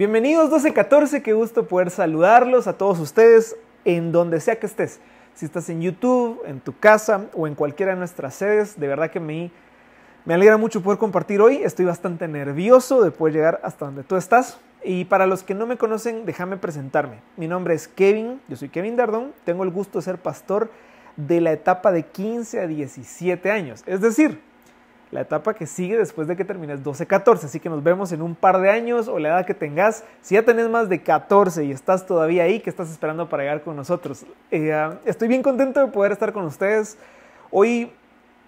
Bienvenidos 1214, qué gusto poder saludarlos a todos ustedes en donde sea que estés. Si estás en YouTube, en tu casa o en cualquiera de nuestras sedes, de verdad que me, me alegra mucho poder compartir hoy. Estoy bastante nervioso de poder llegar hasta donde tú estás. Y para los que no me conocen, déjame presentarme. Mi nombre es Kevin, yo soy Kevin Dardón, tengo el gusto de ser pastor de la etapa de 15 a 17 años. Es decir, la etapa que sigue después de que termines 12, 14. Así que nos vemos en un par de años o la edad que tengas. Si ya tenés más de 14 y estás todavía ahí, ¿qué estás esperando para llegar con nosotros? Eh, ah, estoy bien contento de poder estar con ustedes. Hoy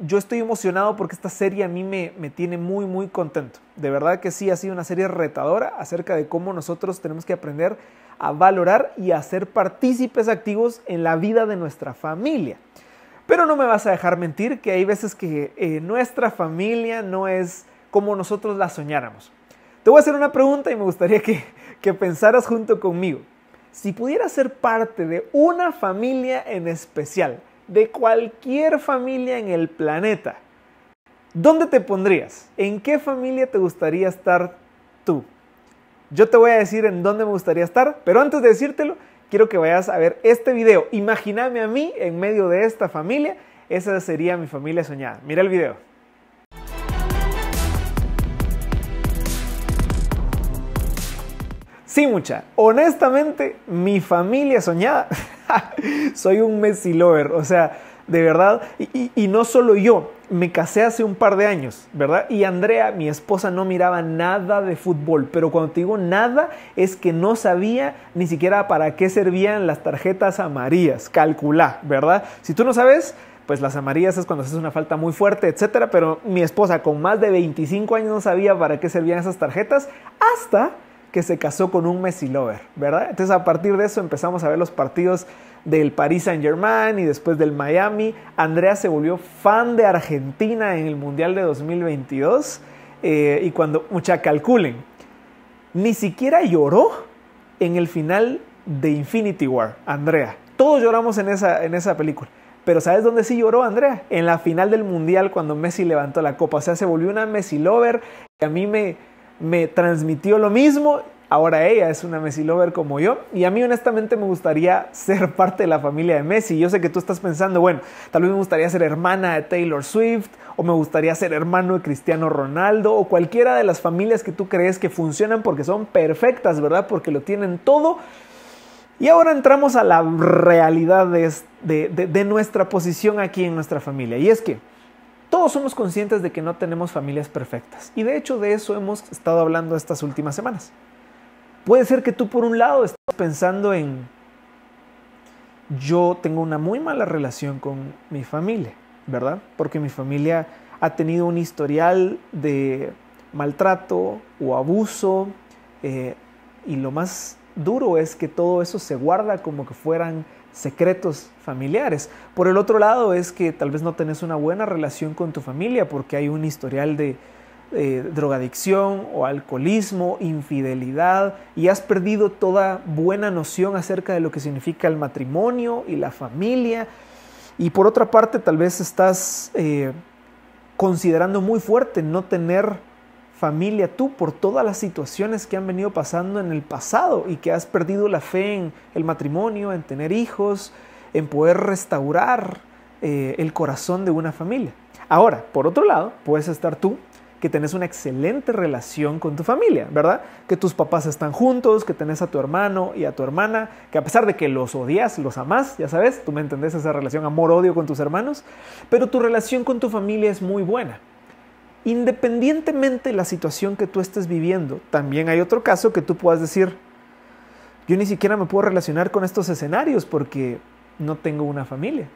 yo estoy emocionado porque esta serie a mí me, me, tiene muy, muy contento. De verdad que sí, ha sido una serie retadora acerca de cómo nosotros tenemos que aprender a valorar y a ser partícipes activos en la vida de nuestra familia. Pero no me vas a dejar mentir que hay veces que eh, nuestra familia no es como nosotros la soñáramos. Te voy a hacer una pregunta y me gustaría que pensaras junto conmigo. Si pudieras ser parte de una familia en especial, de cualquier familia en el planeta, ¿dónde te pondrías? ¿En qué familia te gustaría estar tú? Yo te voy a decir en dónde me gustaría estar, pero antes de decírtelo, quiero que vayas a ver este video. Imagíname a mí en medio de esta familia. Esa sería mi familia soñada. Mira el video. Sí, mucha. Honestamente, mi familia soñada. Soy un Messi lover. O sea, de verdad. Y, no solo yo, me casé hace un par de años, ¿verdad? Y Andrea, mi esposa, no miraba nada de fútbol, pero cuando te digo nada es que no sabía ni siquiera para qué servían las tarjetas amarillas, calculá, ¿verdad? Si tú no sabes, pues las amarillas es cuando haces una falta muy fuerte, etcétera, pero mi esposa con más de 25 años no sabía para qué servían esas tarjetas hasta que se casó con un Messi lover, ¿verdad? Entonces a partir de eso empezamos a ver los partidos del Paris Saint Germain y después del Miami. Andrea se volvió fan de Argentina en el Mundial de 2022. Eh, y cuando, mucha, calculen, ni siquiera lloró en el final de Infinity War, Andrea. Todos lloramos en esa, en esa película. Pero ¿sabes dónde sí lloró Andrea? En la final del Mundial cuando Messi levantó la copa. O sea, se volvió una Messi lover y a mí me, me transmitió lo mismo Ahora ella es una Messi lover como yo y a mí honestamente me gustaría ser parte de la familia de Messi. Yo sé que tú estás pensando, bueno, tal vez me gustaría ser hermana de Taylor Swift o me gustaría ser hermano de Cristiano Ronaldo o cualquiera de las familias que tú crees que funcionan porque son perfectas, ¿verdad? Porque lo tienen todo. Y ahora entramos a la realidad de, de nuestra posición aquí en nuestra familia. Y es que todos somos conscientes de que no tenemos familias perfectas. Y de hecho de eso hemos estado hablando estas últimas semanas. Puede ser que tú por un lado estés pensando en, yo tengo una muy mala relación con mi familia, ¿verdad? Porque mi familia ha tenido un historial de maltrato o abuso eh, y lo más duro es que todo eso se guarda como que fueran secretos familiares. Por el otro lado es que tal vez no tenés una buena relación con tu familia porque hay un historial de eh, drogadicción o alcoholismo, infidelidad, y has perdido toda buena noción acerca de lo que significa el matrimonio y la familia. Y por otra parte, tal vez estás eh, considerando muy fuerte no tener familia tú por todas las situaciones que han venido pasando en el pasado y que has perdido la fe en el matrimonio, en tener hijos, en poder restaurar eh, el corazón de una familia. Ahora, por otro lado, puedes estar tú que tenés una excelente relación con tu familia, ¿verdad? Que tus papás están juntos, que tenés a tu hermano y a tu hermana, que a pesar de que los odias, los amás, ya sabes, tú me entendés esa relación amor-odio con tus hermanos, pero tu relación con tu familia es muy buena. Independientemente de la situación que tú estés viviendo, también hay otro caso que tú puedas decir, yo ni siquiera me puedo relacionar con estos escenarios porque no tengo una familia.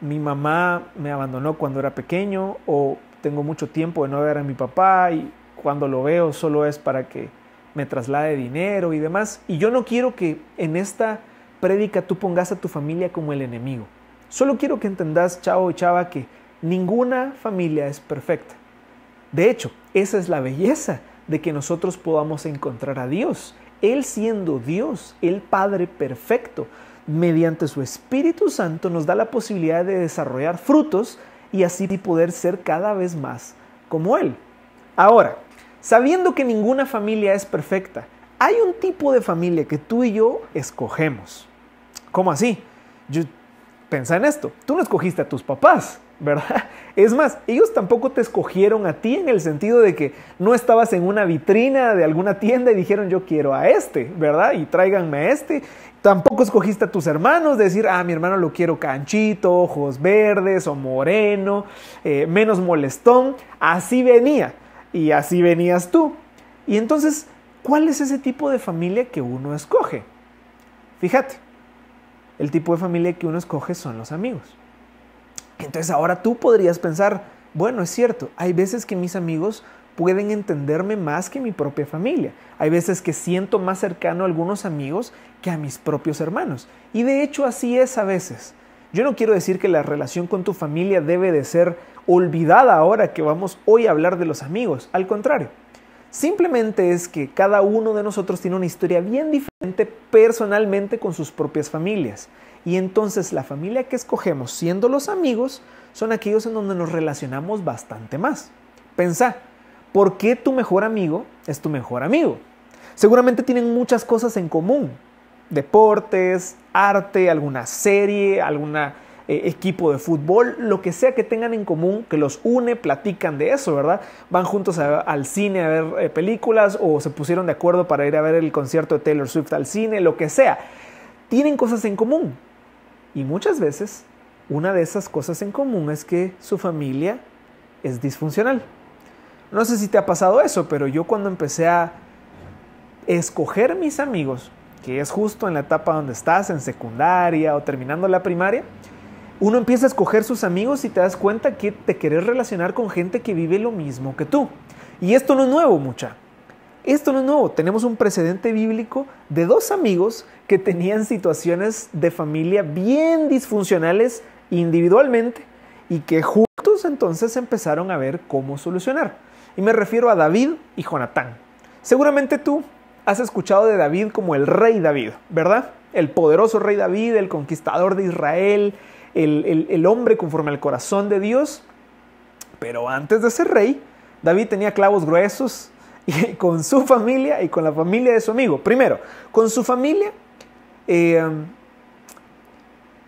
Mi mamá me abandonó cuando era pequeño o tengo mucho tiempo de no ver a mi papá y cuando lo veo solo es para que me traslade dinero y demás. Y yo no quiero que en esta prédica tú pongas a tu familia como el enemigo. Solo quiero que entendas, chavo y chava, que ninguna familia es perfecta. De hecho, esa es la belleza de que nosotros podamos encontrar a Dios. Él siendo Dios, el Padre perfecto, mediante su Espíritu Santo nos da la posibilidad de desarrollar frutos y así poder ser cada vez más como Él. Ahora, sabiendo que ninguna familia es perfecta, hay un tipo de familia que tú y yo escogemos. ¿Cómo así? Yo, pensa en esto, tú no escogiste a tus papás, ¿verdad? Es más, ellos tampoco te escogieron a ti en el sentido de que no estabas en una vitrina de alguna tienda y dijeron yo quiero a este, ¿verdad? Y tráiganme a este Tampoco escogiste a tus hermanos, decir, ah, mi hermano lo quiero canchito, ojos verdes o moreno, eh, menos molestón. Así venía y así venías tú. Y entonces, ¿cuál es ese tipo de familia que uno escoge? Fíjate, el tipo de familia que uno escoge son los amigos. Entonces ahora tú podrías pensar, bueno, es cierto, hay veces que mis amigos pueden entenderme más que mi propia familia. Hay veces que siento más cercano a algunos amigos que a mis propios hermanos. Y de hecho así es a veces. Yo no quiero decir que la relación con tu familia debe de ser olvidada ahora que vamos hoy a hablar de los amigos. Al contrario, simplemente es que cada uno de nosotros tiene una historia bien diferente personalmente con sus propias familias. Y entonces la familia que escogemos siendo los amigos son aquellos en donde nos relacionamos bastante más. Pensá, ¿Por qué tu mejor amigo es tu mejor amigo? Seguramente tienen muchas cosas en común. Deportes, arte, alguna serie, algún eh, equipo de fútbol, lo que sea que tengan en común, que los une, platican de eso, ¿verdad? Van juntos al cine a ver eh, películas o se pusieron de acuerdo para ir a ver el concierto de Taylor Swift al cine, lo que sea. Tienen cosas en común. Y muchas veces una de esas cosas en común es que su familia es disfuncional. No sé si te ha pasado eso, pero yo cuando empecé a escoger mis amigos, que es justo en la etapa donde estás, en secundaria o terminando la primaria, uno empieza a escoger sus amigos y te das cuenta que te querés relacionar con gente que vive lo mismo que tú. Y esto no es nuevo, mucha. Esto no es nuevo. Tenemos un precedente bíblico de dos amigos que tenían situaciones de familia bien disfuncionales individualmente y que juntos entonces empezaron a ver cómo solucionar y me refiero a David y Jonatán. Seguramente tú has escuchado de David como el rey David, ¿verdad? El poderoso rey David, el conquistador de Israel, el, hombre conforme al corazón de Dios. Pero antes de ser rey, David tenía clavos gruesos y con su familia y con la familia de su amigo. Primero, con su familia, eh,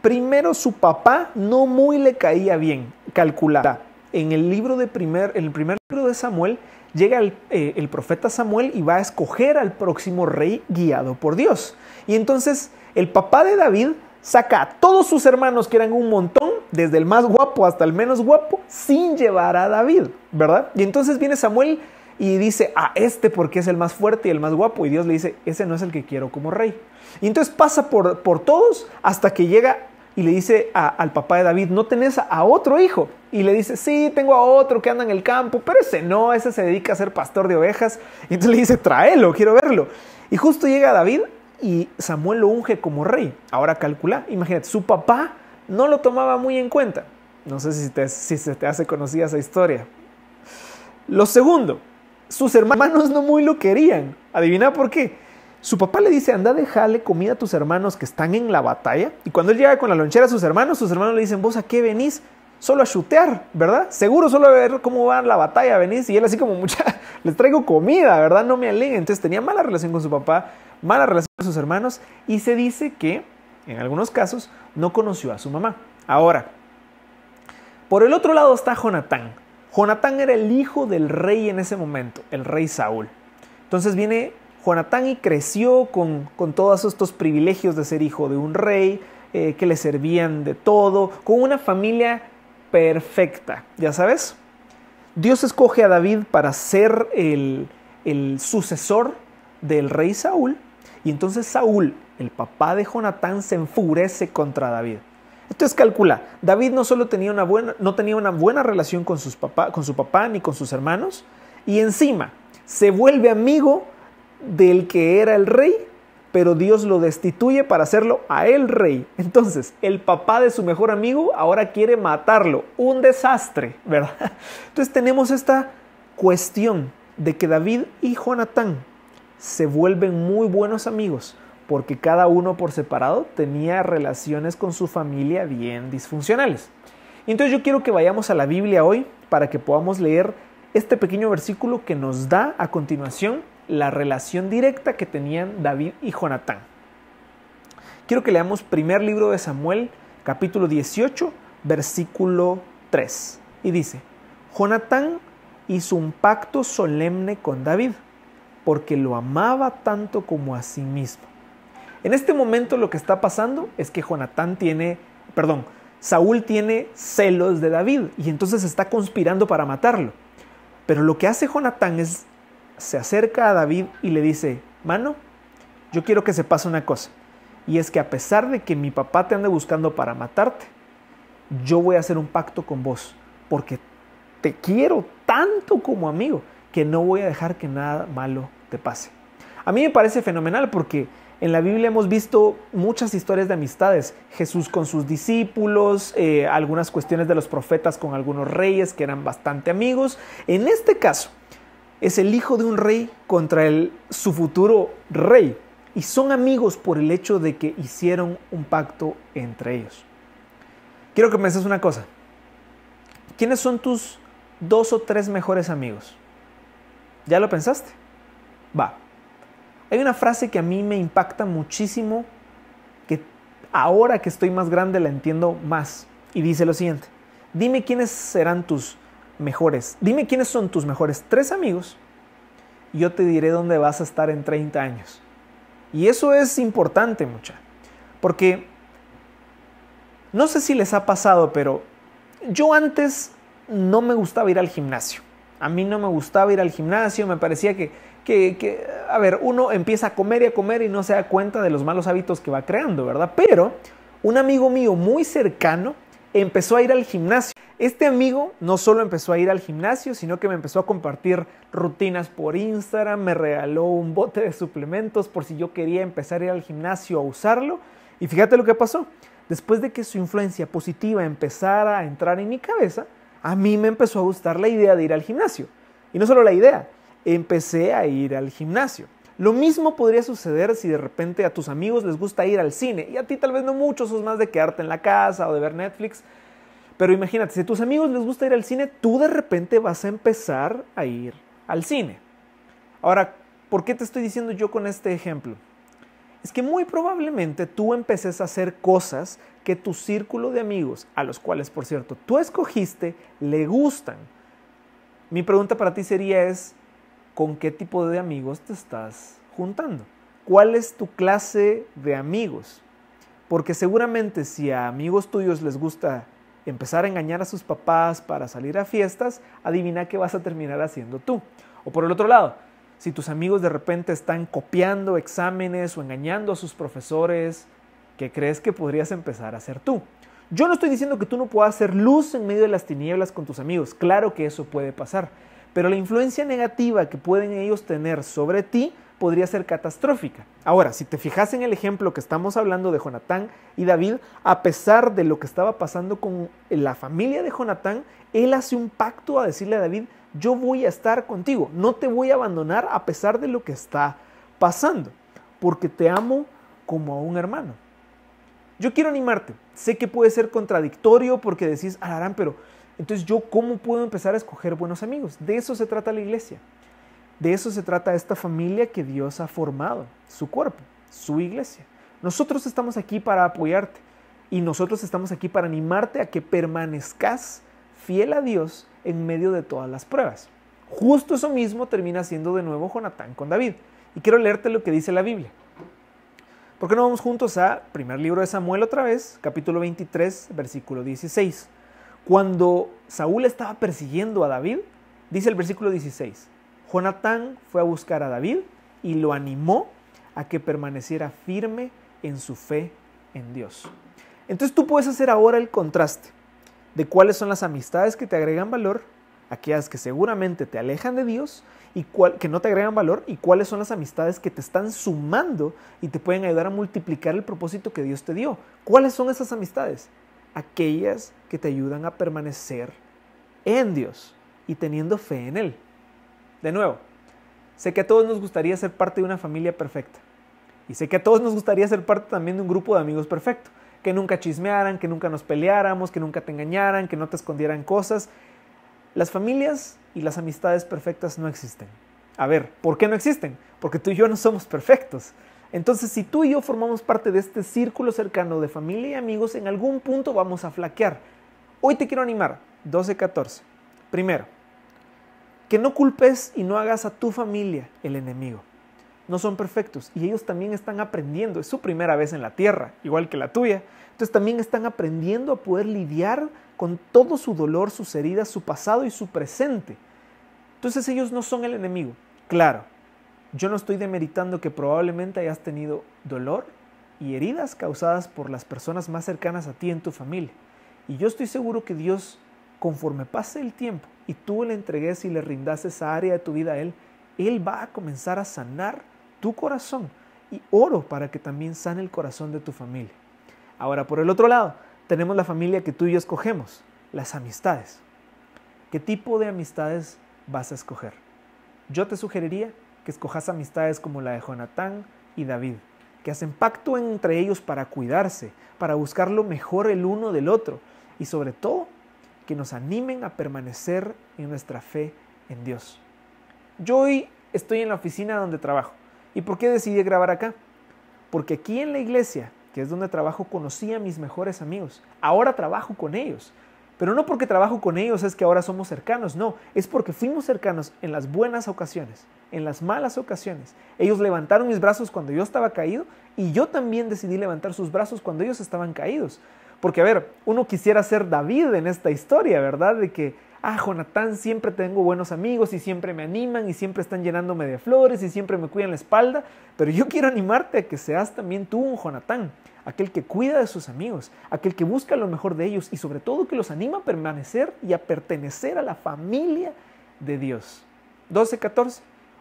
primero su papá no muy le caía bien, calculada en el libro de primer, el primer libro de Samuel, llega eh, el, profeta Samuel y va a escoger al próximo rey guiado por Dios. Y entonces el papá de David saca a todos sus hermanos, que eran un montón, desde el más guapo hasta el menos guapo, sin llevar a David, ¿verdad? Y entonces viene Samuel y dice, a ah, este porque es el más fuerte y el más guapo, y Dios le dice, ese no es el que quiero como rey. Y entonces pasa por, por todos hasta que llega y le dice al papá de David, ¿no tenés a otro hijo? Y le dice, sí, tengo a otro que anda en el campo, pero ese no, ese se dedica a ser pastor de ovejas. Y entonces le dice, tráelo, quiero verlo. Y justo llega David y Samuel lo unge como rey. Ahora calcula, imagínate, su papá no lo tomaba muy en cuenta. No sé si, si se te hace conocida esa historia. Lo segundo, sus hermanos no muy lo querían. Adivina por qué su papá le dice, anda, déjale comida a tus hermanos que están en la batalla. Y cuando él llega con la lonchera a sus hermanos, sus hermanos le dicen, ¿vos a qué venís? Solo a chutear, ¿verdad? Seguro solo a ver cómo va la batalla, venís. Y él así como, mucha, les traigo comida, ¿verdad? No me aleguen. Entonces tenía mala relación con su papá, mala relación con sus hermanos. Y se dice que, en algunos casos, no conoció a su mamá. Ahora, por el otro lado está Jonatán. Jonatán era el hijo del rey en ese momento, el rey Saúl. Entonces viene Jonatán creció con, todos estos privilegios de ser hijo de un rey, eh, que le servían de todo, con una familia perfecta, ya sabes. Dios escoge a David para ser el, sucesor del rey Saúl, y entonces Saúl, el papá de Jonatán, se enfurece contra David. Entonces calcula, David no solo tenía una buena, no tenía una buena relación con, con su papá ni con sus hermanos, y encima se vuelve amigo del que era el rey, pero Dios lo destituye para hacerlo a él rey. Entonces, el papá de su mejor amigo ahora quiere matarlo. Un desastre, ¿verdad? Entonces tenemos esta cuestión de que David y Jonatán se vuelven muy buenos amigos porque cada uno por separado tenía relaciones con su familia bien disfuncionales. Entonces yo quiero que vayamos a la Biblia hoy para que podamos leer este pequeño versículo que nos da a continuación la relación directa que tenían David y Jonatán. Quiero que leamos primer libro de Samuel, capítulo 18, versículo 3. Y dice, Jonatán hizo un pacto solemne con David, porque lo amaba tanto como a sí mismo. En este momento lo que está pasando es que Jonatán tiene, perdón, Saúl tiene celos de David y entonces está conspirando para matarlo. Pero lo que hace Jonatán es se acerca a David y le dice, mano, yo quiero que se pase una cosa, y es que a pesar de que mi papá te ande buscando para matarte, yo voy a hacer un pacto con vos, porque te quiero tanto como amigo, que no voy a dejar que nada malo te pase. A mí me parece fenomenal porque en la Biblia hemos visto muchas historias de amistades. Jesús con sus discípulos, eh, algunas cuestiones de los profetas con algunos reyes que eran bastante amigos. En este caso, es el hijo de un rey contra el, su futuro rey. Y son amigos por el hecho de que hicieron un pacto entre ellos. Quiero que me penses una cosa. ¿Quiénes son tus dos o tres mejores amigos? ¿Ya lo pensaste? Va. Hay una frase que a mí me impacta muchísimo, que ahora que estoy más grande la entiendo más. Y dice lo siguiente. Dime quiénes serán tus mejores. Dime quiénes son tus mejores tres amigos y yo te diré dónde vas a estar en 30 años. Y eso es importante, mucha. Porque no sé si les ha pasado, pero yo antes no me gustaba ir al gimnasio. A mí no me gustaba ir al gimnasio, me parecía que, que, que, a ver, uno empieza a comer y a comer y no se da cuenta de los malos hábitos que va creando, ¿verdad? Pero un amigo mío muy cercano empezó a ir al gimnasio. Este amigo no solo empezó a ir al gimnasio, sino que me empezó a compartir rutinas por Instagram, me regaló un bote de suplementos por si yo quería empezar a ir al gimnasio a usarlo. Y fíjate lo que pasó. Después de que su influencia positiva empezara a entrar en mi cabeza, a mí me empezó a gustar la idea de ir al gimnasio. Y no solo la idea, empecé a ir al gimnasio. Lo mismo podría suceder si de repente a tus amigos les gusta ir al cine y a ti tal vez no mucho, sos más de quedarte en la casa o de ver Netflix. Pero imagínate, si a tus amigos les gusta ir al cine, tú de repente vas a empezar a ir al cine. Ahora, ¿por qué te estoy diciendo yo con este ejemplo? Es que muy probablemente tú empeces a hacer cosas que tu círculo de amigos, a los cuales por cierto tú escogiste, le gustan. Mi pregunta para ti sería es, con qué tipo de amigos te estás juntando. ¿Cuál es tu clase de amigos? Porque seguramente si a amigos tuyos les gusta empezar a engañar a sus papás para salir a fiestas, adivina qué vas a terminar haciendo tú. O por el otro lado, si tus amigos de repente están copiando exámenes o engañando a sus profesores, ¿qué crees que podrías empezar a hacer tú? Yo no estoy diciendo que tú no puedas hacer luz en medio de las tinieblas con tus amigos, claro que eso puede pasar, pero la influencia negativa que pueden ellos tener sobre ti podría ser catastrófica. Ahora, si te fijas en el ejemplo que estamos hablando de Jonatán y David, a pesar de lo que estaba pasando con la familia de Jonatán, él hace un pacto a decirle a David, yo voy a estar contigo, no te voy a abandonar a pesar de lo que está pasando, porque te amo como a un hermano. Yo quiero animarte, sé que puede ser contradictorio porque decís, Alarán, pero entonces yo cómo puedo empezar a escoger buenos amigos? De eso se trata la iglesia. De eso se trata esta familia que Dios ha formado, su cuerpo, su iglesia. Nosotros estamos aquí para apoyarte y nosotros estamos aquí para animarte a que permanezcas fiel a Dios en medio de todas las pruebas. Justo eso mismo termina siendo de nuevo Jonatán con David. Y quiero leerte lo que dice la Biblia. ¿Por qué no vamos juntos a primer libro de Samuel otra vez, capítulo 23, versículo 16? Cuando Saúl estaba persiguiendo a David, dice el versículo 16, Jonatán fue a buscar a David y lo animó a que permaneciera firme en su fe en Dios. Entonces tú puedes hacer ahora el contraste de cuáles son las amistades que te agregan valor, aquellas que seguramente te alejan de Dios y que no te agregan valor y cuáles son las amistades que te están sumando y te pueden ayudar a multiplicar el propósito que Dios te dio. ¿Cuáles son esas amistades? aquellas que te ayudan a permanecer en Dios y teniendo fe en Él. De nuevo, sé que a todos nos gustaría ser parte de una familia perfecta. Y sé que a todos nos gustaría ser parte también de un grupo de amigos perfecto. Que nunca chismearan, que nunca nos peleáramos, que nunca te engañaran, que no te escondieran cosas. Las familias y las amistades perfectas no existen. A ver, ¿por qué no existen? Porque tú y yo no somos perfectos. Entonces, si tú y yo formamos parte de este círculo cercano de familia y amigos, en algún punto vamos a flaquear. Hoy te quiero animar, 12-14. Primero, que no culpes y no hagas a tu familia el enemigo. No son perfectos y ellos también están aprendiendo. Es su primera vez en la tierra, igual que la tuya. Entonces también están aprendiendo a poder lidiar con todo su dolor, sus heridas, su pasado y su presente. Entonces ellos no son el enemigo. Claro, yo no estoy demeritando que probablemente hayas tenido dolor y heridas causadas por las personas más cercanas a ti en tu familia. Y yo estoy seguro que Dios, conforme pase el tiempo y tú le entregues y le rindas esa área de tu vida a Él, Él va a comenzar a sanar tu corazón. Y oro para que también sane el corazón de tu familia. Ahora, por el otro lado, tenemos la familia que tú y yo escogemos, las amistades. ¿Qué tipo de amistades vas a escoger? Yo te sugeriría escojas amistades como la de Jonatán y David, que hacen pacto entre ellos para cuidarse, para buscar lo mejor el uno del otro y sobre todo que nos animen a permanecer en nuestra fe en Dios. Yo hoy estoy en la oficina donde trabajo. ¿Y por qué decidí grabar acá? Porque aquí en la iglesia, que es donde trabajo, conocí a mis mejores amigos. Ahora trabajo con ellos. Pero no porque trabajo con ellos es que ahora somos cercanos, no, es porque fuimos cercanos en las buenas ocasiones, en las malas ocasiones. Ellos levantaron mis brazos cuando yo estaba caído y yo también decidí levantar sus brazos cuando ellos estaban caídos. Porque, a ver, uno quisiera ser David en esta historia, ¿verdad? De que, ah, Jonatán, siempre tengo buenos amigos y siempre me animan y siempre están llenándome de flores y siempre me cuidan la espalda, pero yo quiero animarte a que seas también tú un Jonatán aquel que cuida de sus amigos, aquel que busca lo mejor de ellos y sobre todo que los anima a permanecer y a pertenecer a la familia de Dios. 12.14.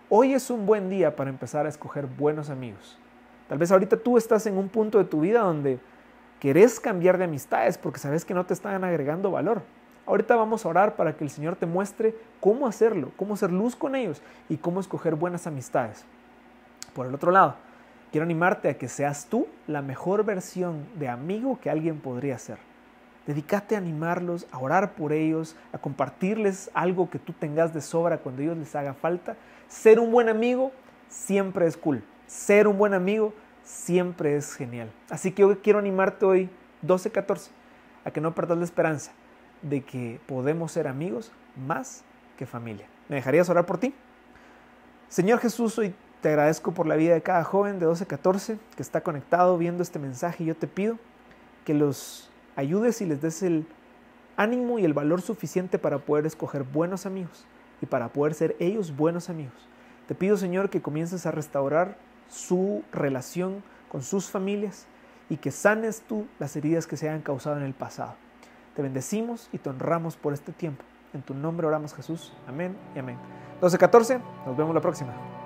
Hoy es un buen día para empezar a escoger buenos amigos. Tal vez ahorita tú estás en un punto de tu vida donde querés cambiar de amistades porque sabes que no te están agregando valor. Ahorita vamos a orar para que el Señor te muestre cómo hacerlo, cómo ser luz con ellos y cómo escoger buenas amistades. Por el otro lado, Quiero animarte a que seas tú la mejor versión de amigo que alguien podría ser. Dedícate a animarlos, a orar por ellos, a compartirles algo que tú tengas de sobra cuando ellos les haga falta. Ser un buen amigo siempre es cool. Ser un buen amigo siempre es genial. Así que yo quiero animarte hoy, 12-14, a que no perdas la esperanza de que podemos ser amigos más que familia. ¿Me dejarías orar por ti? Señor Jesús, hoy te agradezco por la vida de cada joven de 12 14 que está conectado viendo este mensaje. Yo te pido que los ayudes y les des el ánimo y el valor suficiente para poder escoger buenos amigos y para poder ser ellos buenos amigos. Te pido, Señor, que comiences a restaurar su relación con sus familias y que sanes tú las heridas que se hayan causado en el pasado. Te bendecimos y te honramos por este tiempo. En tu nombre oramos Jesús. Amén y amén. 12-14, nos vemos la próxima.